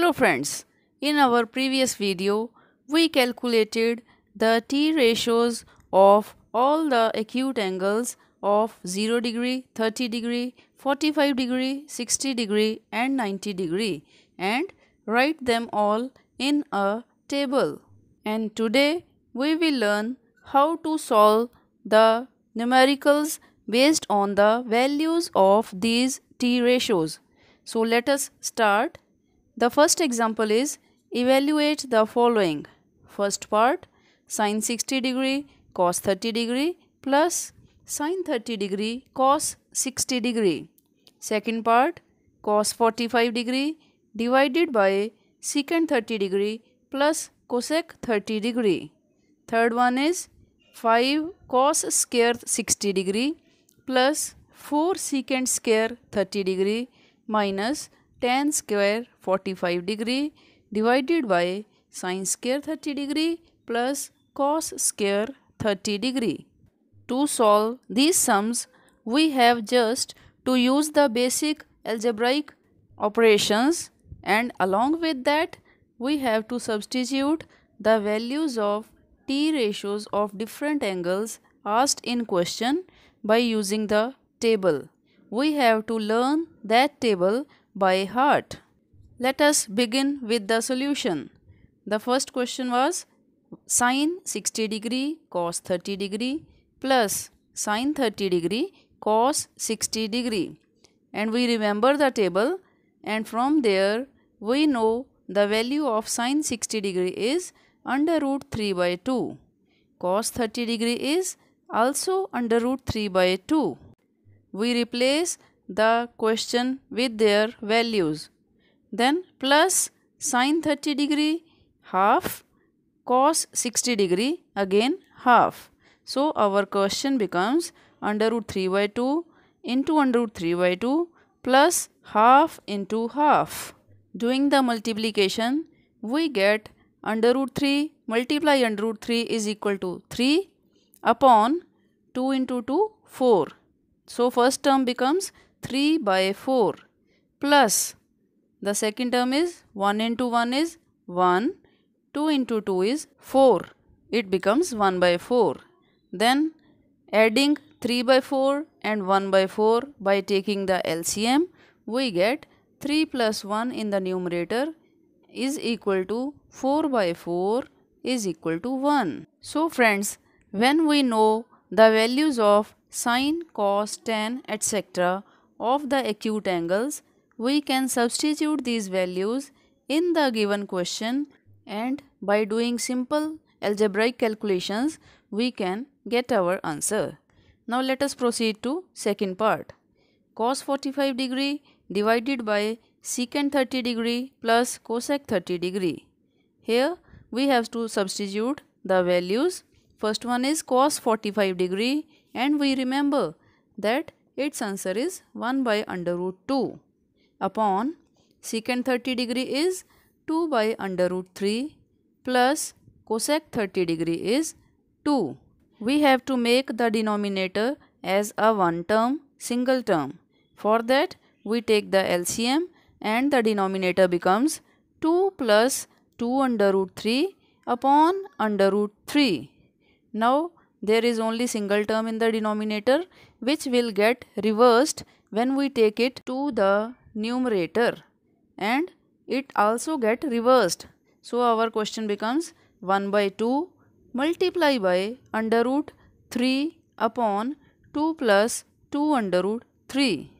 Hello friends, in our previous video, we calculated the t ratios of all the acute angles of 0 degree, 30 degree, 45 degree, 60 degree and 90 degree and write them all in a table. And today we will learn how to solve the numericals based on the values of these t ratios. So let us start the first example is evaluate the following. First part sine 60 degree cos 30 degree plus sine 30 degree cos 60 degree. Second part cos 45 degree divided by secant 30 degree plus cosec 30 degree. Third one is 5 cos square 60 degree plus 4 secant square 30 degree minus 10 square 45 degree divided by sine square 30 degree plus cos square 30 degree. To solve these sums, we have just to use the basic algebraic operations and along with that, we have to substitute the values of t ratios of different angles asked in question by using the table. We have to learn that table by heart. Let us begin with the solution. The first question was sine 60 degree cos 30 degree plus sine 30 degree cos 60 degree. And we remember the table and from there we know the value of sine 60 degree is under root 3 by 2. Cos 30 degree is also under root 3 by 2. We replace the question with their values then plus sine 30 degree half cos 60 degree again half. So our question becomes under root 3 by 2 into under root 3 by 2 plus half into half. Doing the multiplication we get under root 3 multiply under root 3 is equal to 3 upon 2 into 2 4. So first term becomes 3 by 4 plus the second term is 1 into 1 is 1, 2 into 2 is 4. It becomes 1 by 4. Then adding 3 by 4 and 1 by 4 by taking the LCM, we get 3 plus 1 in the numerator is equal to 4 by 4 is equal to 1. So friends, when we know the values of sine, cos, tan etc. of the acute angles, we can substitute these values in the given question and by doing simple algebraic calculations we can get our answer. Now let us proceed to second part. Cos 45 degree divided by secant 30 degree plus cosec 30 degree. Here we have to substitute the values. First one is cos 45 degree and we remember that its answer is 1 by under root 2 upon secant 30 degree is 2 by under root 3 plus cosec 30 degree is 2. We have to make the denominator as a one term single term. For that we take the LCM and the denominator becomes 2 plus 2 under root 3 upon under root 3. Now there is only single term in the denominator which will get reversed when we take it to the numerator and it also get reversed. So our question becomes 1 by 2 multiply by under root 3 upon 2 plus 2 under root 3.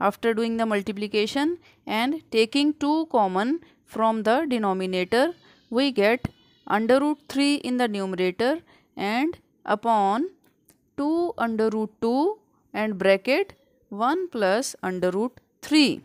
After doing the multiplication and taking 2 common from the denominator, we get under root 3 in the numerator and upon 2 under root 2 and bracket 1 plus under root 3.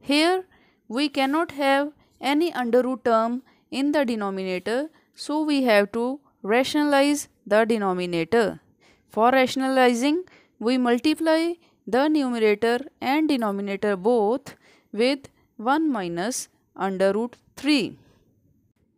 Here we cannot have any under root term in the denominator so we have to rationalize the denominator. For rationalizing we multiply the numerator and denominator both with 1 minus under root 3.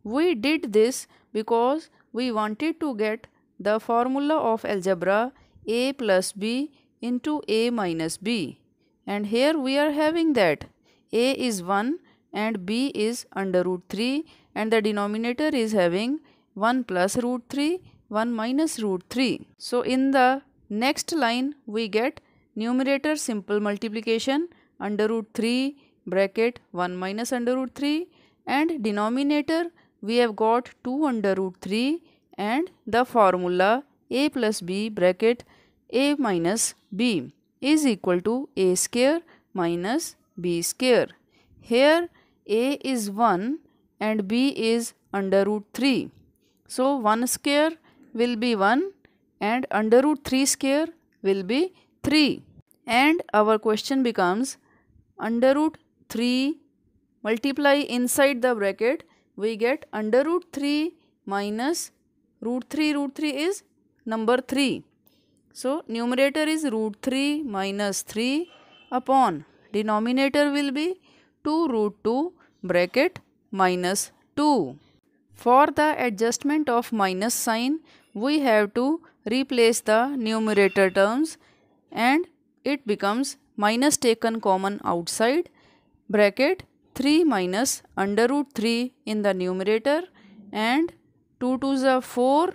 We did this because we wanted to get the formula of algebra a plus b into a minus b and here we are having that a is 1 and b is under root 3 and the denominator is having 1 plus root 3 1 minus root 3. So in the next line we get numerator simple multiplication under root 3 bracket 1 minus under root 3 and denominator we have got 2 under root 3 and the formula a plus b bracket a minus b is equal to a square minus b square. Here a is 1 and b is under root 3. So 1 square will be 1 and under root 3 square will be 3. And our question becomes under root 3 multiply inside the bracket we get under root 3 minus root 3 root 3 is number 3. So numerator is root 3 minus 3 upon denominator will be 2 root 2 bracket minus 2. For the adjustment of minus sign, we have to replace the numerator terms and it becomes minus taken common outside bracket 3 minus under root 3 in the numerator and 2 to the 4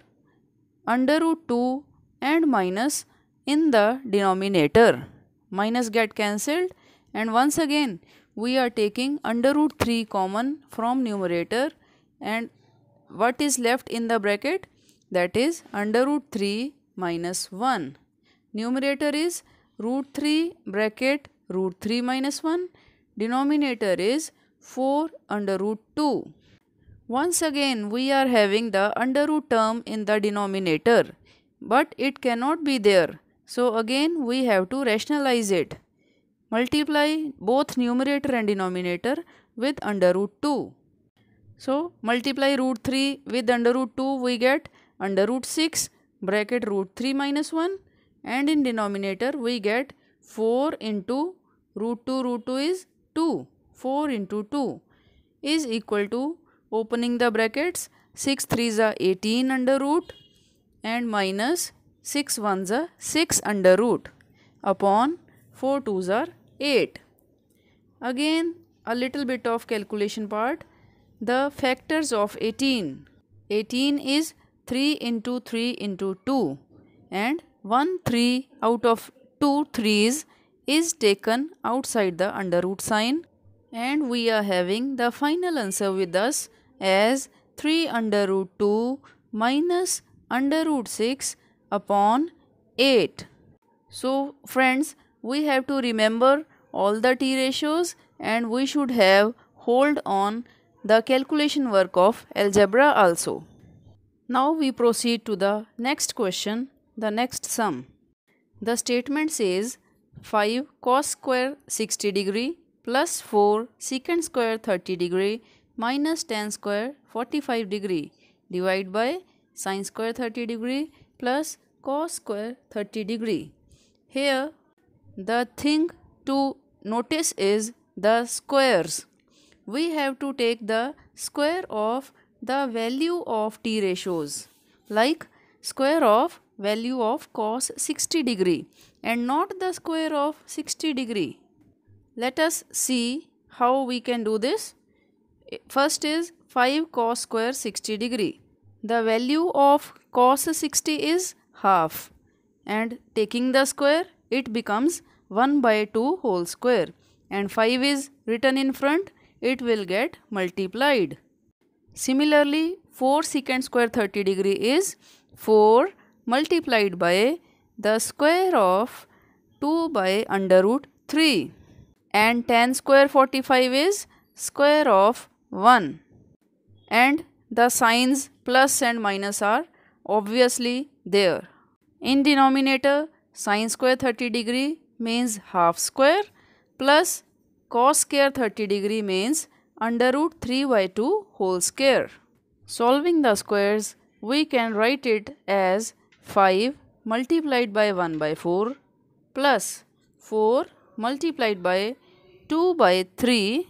under root 2 and minus in the denominator. Minus get cancelled and once again we are taking under root 3 common from numerator and what is left in the bracket that is under root 3 minus 1 numerator is root 3 bracket root 3 minus 1 denominator is 4 under root 2 once again we are having the under root term in the denominator but it cannot be there so again we have to rationalize it multiply both numerator and denominator with under root 2. So multiply root 3 with under root 2 we get under root 6 bracket root 3 minus 1 and in denominator we get 4 into root 2 root 2 is 2 4 into 2 is equal to opening the brackets 6 3s are 18 under root and minus 6 1s are 6 under root upon 4 2s are 8 again a little bit of calculation part the factors of 18 18 is 3 into 3 into 2 and 1 3 out of 2 3's is taken outside the under root sign and we are having the final answer with us as 3 under root 2 minus under root 6 upon 8. So friends we have to remember all the t ratios and we should have hold on the calculation work of algebra also. Now we proceed to the next question, the next sum. The statement says 5 cos square 60 degree plus 4 secant square 30 degree minus tan square 45 degree divided by sine square 30 degree plus cos square 30 degree. Here the thing to notice is the squares. We have to take the square of the value of t ratios like square of value of cos 60 degree and not the square of 60 degree. Let us see how we can do this. First is 5 cos square 60 degree. The value of cos 60 is half and taking the square it becomes 1 by 2 whole square and 5 is written in front, it will get multiplied. Similarly, 4 secant square 30 degree is 4 multiplied by the square of 2 by under root 3 and 10 square 45 is square of 1 and the signs plus and minus are obviously there. In denominator sin square 30 degree means half square plus cos square 30 degree means under root 3 by 2 whole square. Solving the squares, we can write it as 5 multiplied by 1 by 4 plus 4 multiplied by 2 by 3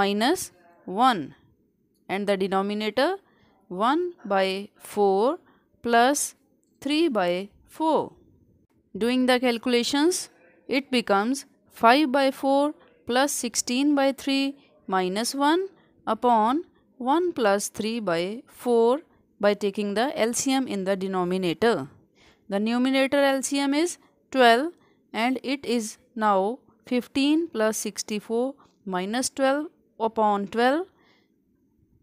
minus 1 and the denominator 1 by 4 plus 3 by 4. Doing the calculations, it becomes 5 by 4 plus 16 by 3 minus 1 upon 1 plus 3 by 4 by taking the LCM in the denominator. The numerator LCM is 12 and it is now 15 plus 64 minus 12 upon 12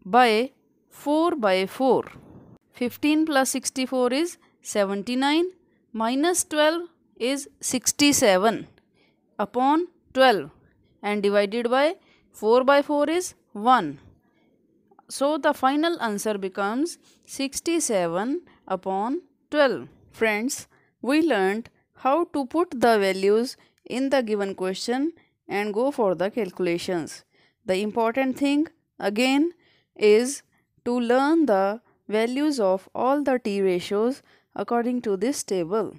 by 4 by 4. 15 plus 64 is 79 minus 12 is 67 upon 12 and divided by 4 by 4 is 1. So the final answer becomes 67 upon 12. Friends, we learnt how to put the values in the given question and go for the calculations. The important thing again is to learn the values of all the t ratios according to this table.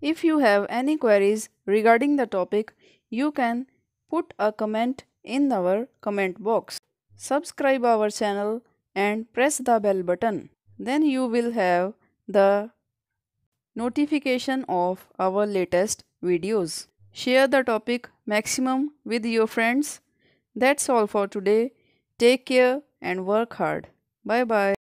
If you have any queries regarding the topic, you can put a comment in our comment box. Subscribe our channel and press the bell button. Then you will have the notification of our latest videos. Share the topic maximum with your friends. That's all for today. Take care and work hard. Bye bye.